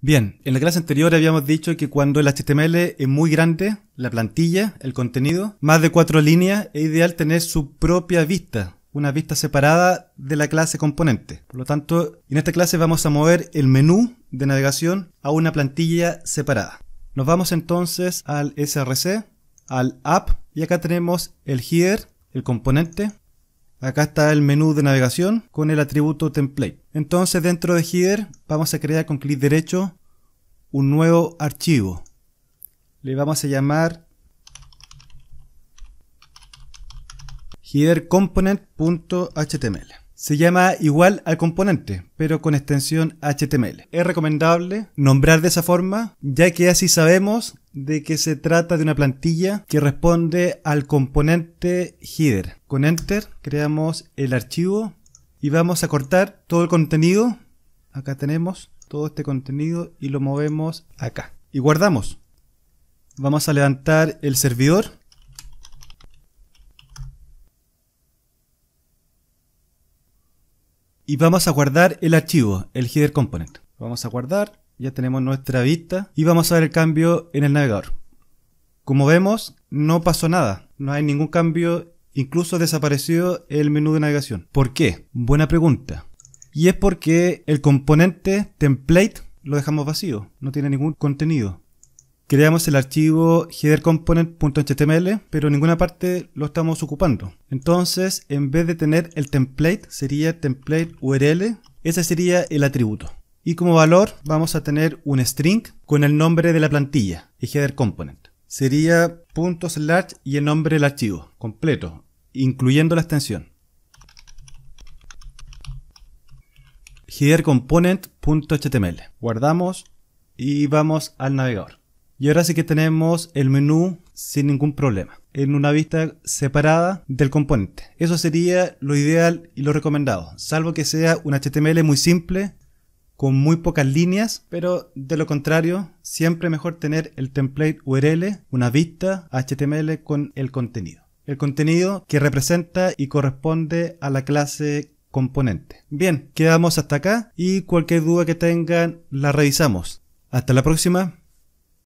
Bien, en la clase anterior habíamos dicho que cuando el HTML es muy grande, la plantilla, el contenido, más de cuatro líneas, es ideal tener su propia vista, una vista separada de la clase componente. Por lo tanto, en esta clase vamos a mover el menú de navegación a una plantilla separada. Nos vamos entonces al src, al app, y acá tenemos el header, el componente, Acá está el menú de navegación con el atributo template. Entonces dentro de header vamos a crear con clic derecho un nuevo archivo. Le vamos a llamar headerComponent.html. Se llama igual al componente, pero con extensión HTML. Es recomendable nombrar de esa forma, ya que así sabemos de que se trata de una plantilla que responde al componente header. Con Enter creamos el archivo y vamos a cortar todo el contenido. Acá tenemos todo este contenido y lo movemos acá. Y guardamos. Vamos a levantar el servidor. Y vamos a guardar el archivo, el header component. Vamos a guardar ya tenemos nuestra vista y vamos a ver el cambio en el navegador. Como vemos, no pasó nada. No hay ningún cambio, incluso desapareció el menú de navegación. ¿Por qué? Buena pregunta. Y es porque el componente template lo dejamos vacío, no tiene ningún contenido. Creamos el archivo headercomponent.html, pero en ninguna parte lo estamos ocupando. Entonces, en vez de tener el template, sería template URL, ese sería el atributo. Y como valor vamos a tener un string con el nombre de la plantilla y header component. Sería .large y el nombre del archivo completo, incluyendo la extensión. header component.html. Guardamos y vamos al navegador. Y ahora sí que tenemos el menú sin ningún problema, en una vista separada del componente. Eso sería lo ideal y lo recomendado, salvo que sea un HTML muy simple con muy pocas líneas, pero de lo contrario, siempre mejor tener el template URL, una vista HTML con el contenido. El contenido que representa y corresponde a la clase componente. Bien, quedamos hasta acá y cualquier duda que tengan la revisamos. Hasta la próxima.